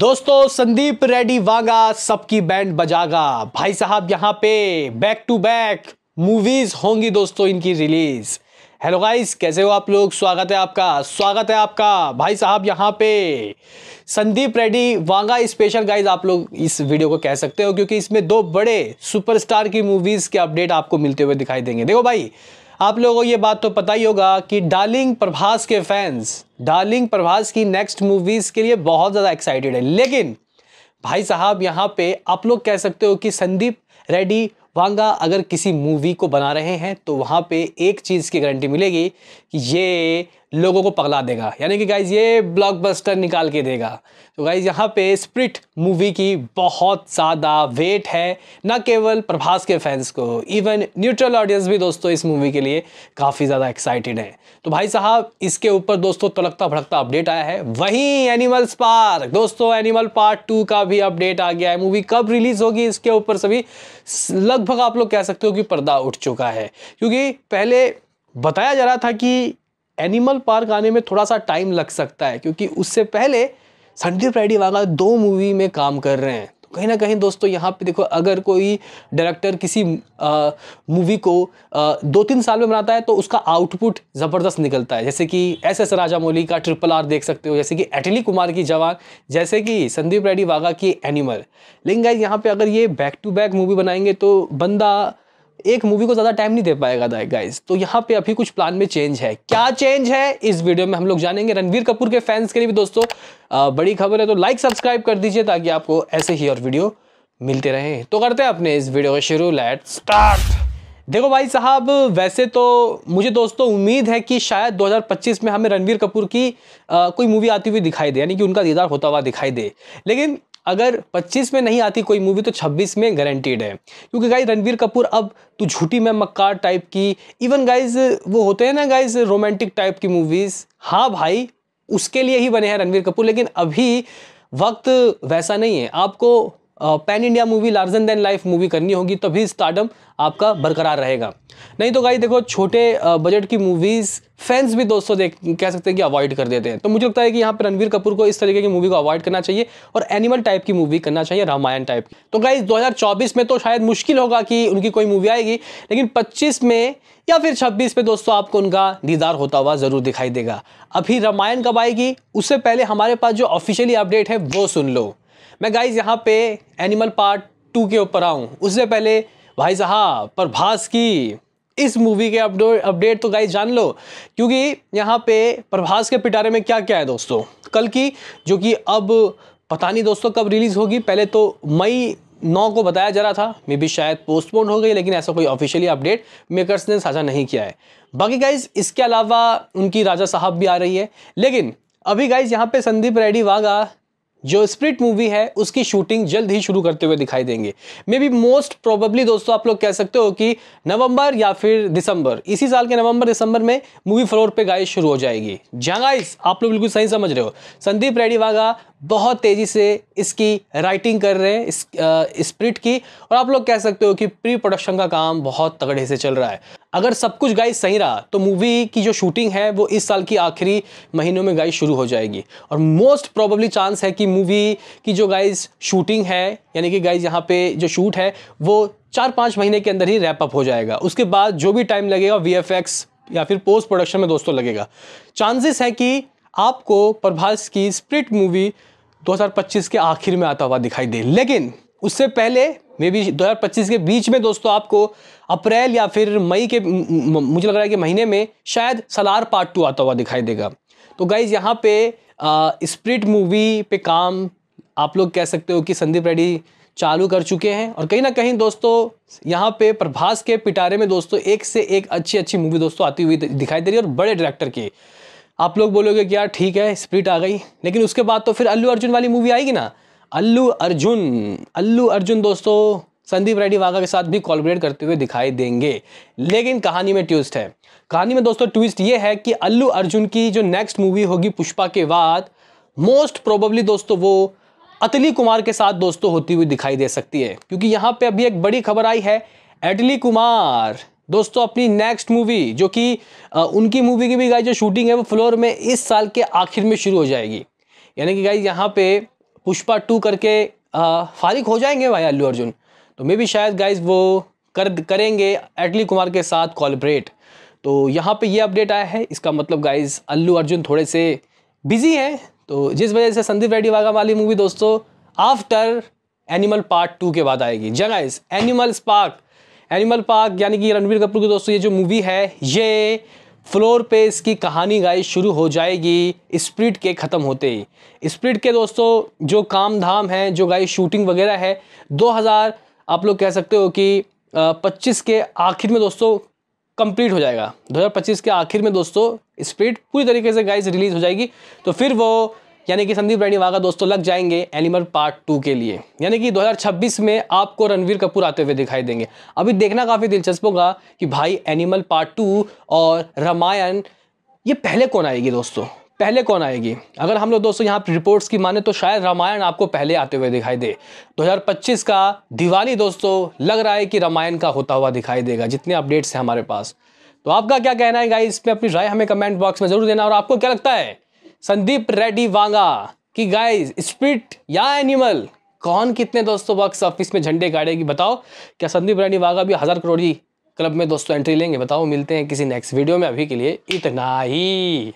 दोस्तों संदीप रेड्डी वांगा सबकी बैंड बजागा भाई साहब यहाँ पे बैक टू बैक मूवीज होंगी दोस्तों इनकी रिलीज हेलो गाइस कैसे हो आप लोग स्वागत है आपका स्वागत है आपका भाई साहब यहाँ पे संदीप रेड्डी वांगा स्पेशल गाइस आप लोग इस वीडियो को कह सकते हो क्योंकि इसमें दो बड़े सुपरस्टार की मूवीज़ के अपडेट आपको मिलते हुए दिखाई देंगे देखो भाई आप लोगों को ये बात तो पता ही होगा कि डार्लिंग प्रभास के फैंस डार्लिंग प्रभास की नेक्स्ट मूवीज़ के लिए बहुत ज़्यादा एक्साइटेड है लेकिन भाई साहब यहाँ पे आप लोग कह सकते हो कि संदीप रेड्डी वांगा अगर किसी मूवी को बना रहे हैं तो वहाँ पे एक चीज़ की गारंटी मिलेगी कि ये लोगों को पगला देगा यानी कि गाइज ये ब्लॉकबस्टर निकाल के देगा तो गाइज यहाँ पे स्प्रिट मूवी की बहुत ज़्यादा वेट है न केवल प्रभास के फैंस को इवन न्यूट्रल ऑडियंस भी दोस्तों इस मूवी के लिए काफ़ी ज़्यादा एक्साइटेड है तो भाई साहब इसके ऊपर दोस्तों तलकता भड़कता अपडेट आया है वहीं एनिमल्स पार्क दोस्तों एनिमल पार्ट टू का भी अपडेट आ गया है मूवी कब रिलीज़ होगी इसके ऊपर सभी लगभग आप लोग कह सकते हो कि पर्दा उठ चुका है क्योंकि पहले बताया जा रहा था कि एनिमल पार्क आने में थोड़ा सा टाइम लग सकता है क्योंकि उससे पहले संदीप रेड्डी वागा दो मूवी में काम कर रहे हैं तो कहीं ना कहीं दोस्तों यहाँ पे देखो अगर कोई डायरेक्टर किसी मूवी को आ, दो तीन साल में बनाता है तो उसका आउटपुट ज़बरदस्त निकलता है जैसे कि एस एस राजामौली का ट्रिपल आर देख सकते हो जैसे कि एटली कुमार की जवान जैसे कि संदीप रेड्डी वागा की एनिमल लेकिन गाइज यहाँ पे अगर ये बैक टू बैक मूवी बनाएंगे तो बंदा एक मूवी को ज़्यादा टाइम नहीं दे पाएगा गाइस तो यहाँ पे अभी कुछ प्लान में चेंज है क्या चेंज है इस वीडियो में हम लोग जानेंगे रणवीर कपूर के फैंस के लिए भी दोस्तों आ, बड़ी खबर है तो लाइक सब्सक्राइब कर दीजिए ताकि आपको ऐसे ही और वीडियो मिलते रहें तो करते हैं अपने इस वीडियो का शुरू लेट स्टार्ट देखो भाई साहब वैसे तो मुझे दोस्तों उम्मीद है कि शायद 2025 में हमें रणवीर कपूर की आ, कोई मूवी आती हुई दिखाई दे यानी कि उनका दीदार होता हुआ दिखाई दे लेकिन अगर 25 में नहीं आती कोई मूवी तो 26 में गारंटीड है क्योंकि गाइज रणवीर कपूर अब तो झूठी में मक्का टाइप की इवन गाइज वो होते हैं ना गाइज रोमांटिक टाइप की मूवीज़ हाँ भाई उसके लिए ही बने हैं रणवीर कपूर लेकिन अभी वक्त वैसा नहीं है आपको pan India movie larger than life movie करनी होगी तभी स्टार्डम आपका बरकरार रहेगा नहीं तो गाई देखो छोटे बजट की मूवीज़ फैंस भी दोस्तों देख कह सकते हैं कि अवॉइड कर देते हैं तो मुझे लगता है कि यहाँ पर रणवीर कपूर को इस तरीके की मूवी को अवॉइड करना चाहिए और एनिमल टाइप की मूवी करना चाहिए रामायण टाइप की तो गाई दो में तो शायद मुश्किल होगा कि उनकी कोई मूवी आएगी लेकिन पच्चीस में या फिर 26 में दोस्तों आपको उनका दीदार होता हुआ ज़रूर दिखाई देगा अभी रामायण कब आएगी उससे पहले हमारे पास जो ऑफिशियली अपडेट है वो सुन लो मैं गाइज यहाँ पे एनिमल पार्ट टू के ऊपर आऊँ उससे पहले भाई साहब प्रभास की इस मूवी के अपडेट तो गाइज जान लो क्योंकि यहाँ पे प्रभास के पिटारे में क्या क्या है दोस्तों कल की जो कि अब पता नहीं दोस्तों कब रिलीज़ होगी पहले तो मई नौ को बताया जा रहा था मे बी शायद पोस्टपोन हो गई लेकिन ऐसा कोई ऑफिशियली अपडेट मेकर्स ने साझा नहीं किया है बाकी गाइज इसके अलावा उनकी राजा साहब भी आ रही है लेकिन अभी गाइज यहाँ पे संदीप रेड्डी वागा जो स्प्रिट मूवी है उसकी शूटिंग जल्द ही शुरू करते हुए दिखाई देंगे मे बी मोस्ट प्रोबेबली दोस्तों आप लोग कह सकते हो कि नवंबर या फिर दिसंबर इसी साल के नवंबर दिसंबर में मूवी फ्लोर पे गाइस शुरू हो जाएगी जहाँ गाइस आप लोग बिल्कुल सही समझ रहे हो संदीप रेडी वागा बहुत तेज़ी से इसकी राइटिंग कर रहे हैं इस स्प्रिट की और आप लोग कह सकते हो कि प्री प्रोडक्शन का काम बहुत तगड़े से चल रहा है अगर सब कुछ गाइस सही रहा तो मूवी की जो शूटिंग है वो इस साल की आखिरी महीनों में गाइस शुरू हो जाएगी और मोस्ट प्रॉबली चांस है कि मूवी की जो गाइस शूटिंग है यानी कि गाइस यहाँ पे जो शूट है वो चार पाँच महीने के अंदर ही रैप अप हो जाएगा उसके बाद जो भी टाइम लगेगा वी या फिर पोस्ट प्रोडक्शन में दोस्तों लगेगा चांसेस है कि आपको प्रभास की स्प्रिट मूवी 2025 के आखिर में आता हुआ दिखाई दे लेकिन उससे पहले मे बी दो के बीच में दोस्तों आपको अप्रैल या फिर मई के मुझे लग रहा है कि महीने में शायद सलार पार्ट टू आता हुआ दिखाई देगा तो गाइज यहाँ पे स्प्रिट मूवी पे काम आप लोग कह सकते हो कि संदीप रेड्डी चालू कर चुके हैं और कहीं ना कहीं दोस्तों यहाँ पे प्रभास के पिटारे में दोस्तों एक से एक अच्छी अच्छी मूवी दोस्तों आती हुई दिखाई दे रही है और बड़े डायरेक्टर की आप लोग बोलोगे कि यार ठीक है स्प्लिट आ गई लेकिन उसके बाद तो फिर अल्लू अर्जुन वाली मूवी आएगी ना अल्लू अर्जुन अल्लू अर्जुन दोस्तों संदीप रेड्डी वागा के साथ भी कॉलबरेट करते हुए दिखाई देंगे लेकिन कहानी में ट्विस्ट है कहानी में दोस्तों ट्विस्ट ये है कि अल्लू अर्जुन की जो नेक्स्ट मूवी होगी पुष्पा के बाद मोस्ट प्रोबेबली दोस्तों वो अतली कुमार के साथ दोस्तों होती हुई दिखाई दे सकती है क्योंकि यहाँ पे अभी एक बड़ी खबर आई है एटली कुमार दोस्तों अपनी नेक्स्ट मूवी जो कि उनकी मूवी की भी गाइज जो शूटिंग है वो फ्लोर में इस साल के आखिर में शुरू हो जाएगी यानी कि गाइज यहाँ पे पुष्पा टू करके फारिक हो जाएंगे भाई अल्लू अर्जुन तो मे भी शायद गाइज वो कर करेंगे एटली कुमार के साथ कॉलब्रेट तो यहाँ पे ये अपडेट आया है इसका मतलब गाइज अल्लू अर्जुन थोड़े से बिजी हैं तो जिस वजह से संदीप रेड्डी वागा वाली मूवी दोस्तों आफ्टर एनिमल पार्ट टू के बाद आएगी जगह एनिमल स्पार्क एनिमल पार्क यानी कि रणबीर कपूर की दोस्तों ये जो मूवी है ये फ्लोर पे इसकी कहानी गाई शुरू हो जाएगी स्प्रिट के ख़त्म होते ही स्प्रिट के दोस्तों जो काम धाम है जो गाई शूटिंग वगैरह है 2000 आप लोग कह सकते हो कि 25 के आखिर में दोस्तों कंप्लीट हो जाएगा 2025 के आखिर में दोस्तों स्प्रिट पूरी तरीके से गाइस रिलीज़ हो जाएगी तो फिर वो यानी कि संदीप रैनी वागा दोस्तों लग जाएंगे एनिमल पार्ट टू के लिए यानी कि 2026 में आपको रणवीर कपूर आते हुए दिखाई देंगे अभी देखना काफ़ी दिलचस्प होगा कि भाई एनिमल पार्ट टू और रामायण ये पहले कौन आएगी दोस्तों पहले कौन आएगी अगर हम लोग दोस्तों यहाँ रिपोर्ट्स की माने तो शायद रामायण आपको पहले आते हुए दिखाई दे 2025 का दिवाली दोस्तों लग रहा है कि रामायण का होता हुआ दिखाई देगा जितने अपडेट्स हैं हमारे पास तो आपका क्या कहना है गाइस इस पर अपनी राय हमें कमेंट बॉक्स में जरूर देना और आपको क्या लगता है संदीप रेड्डी वांगा कि गाइस स्पिट या एनिमल कौन कितने दोस्तों बॉक्स ऑफिस में झंडे गाड़ेगी बताओ क्या संदीप रेड्डी वांगा भी हज़ार करोड़ क्लब में दोस्तों एंट्री लेंगे बताओ मिलते हैं किसी नेक्स्ट वीडियो में अभी के लिए इतना ही